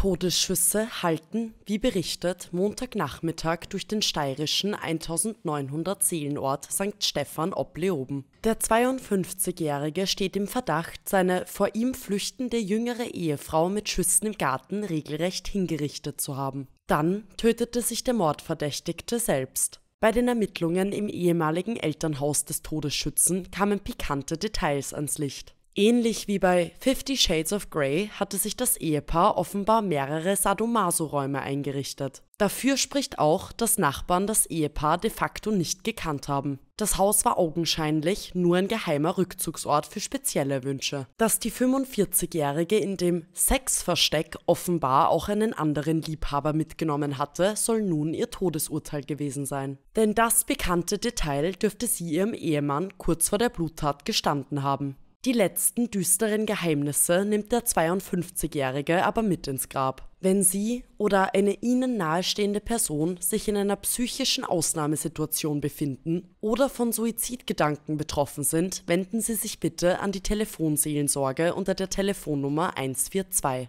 Todesschüsse halten, wie berichtet, Montagnachmittag durch den steirischen 1900 Seelenort St. Stephan ob Leoben. Der 52-Jährige steht im Verdacht, seine vor ihm flüchtende jüngere Ehefrau mit Schüssen im Garten regelrecht hingerichtet zu haben. Dann tötete sich der Mordverdächtigte selbst. Bei den Ermittlungen im ehemaligen Elternhaus des Todesschützen kamen pikante Details ans Licht. Ähnlich wie bei Fifty Shades of Grey hatte sich das Ehepaar offenbar mehrere Sadomaso-Räume eingerichtet. Dafür spricht auch, dass Nachbarn das Ehepaar de facto nicht gekannt haben. Das Haus war augenscheinlich nur ein geheimer Rückzugsort für spezielle Wünsche. Dass die 45-Jährige in dem Sexversteck offenbar auch einen anderen Liebhaber mitgenommen hatte, soll nun ihr Todesurteil gewesen sein. Denn das bekannte Detail dürfte sie ihrem Ehemann kurz vor der Bluttat gestanden haben. Die letzten düsteren Geheimnisse nimmt der 52-Jährige aber mit ins Grab. Wenn Sie oder eine Ihnen nahestehende Person sich in einer psychischen Ausnahmesituation befinden oder von Suizidgedanken betroffen sind, wenden Sie sich bitte an die Telefonseelensorge unter der Telefonnummer 142.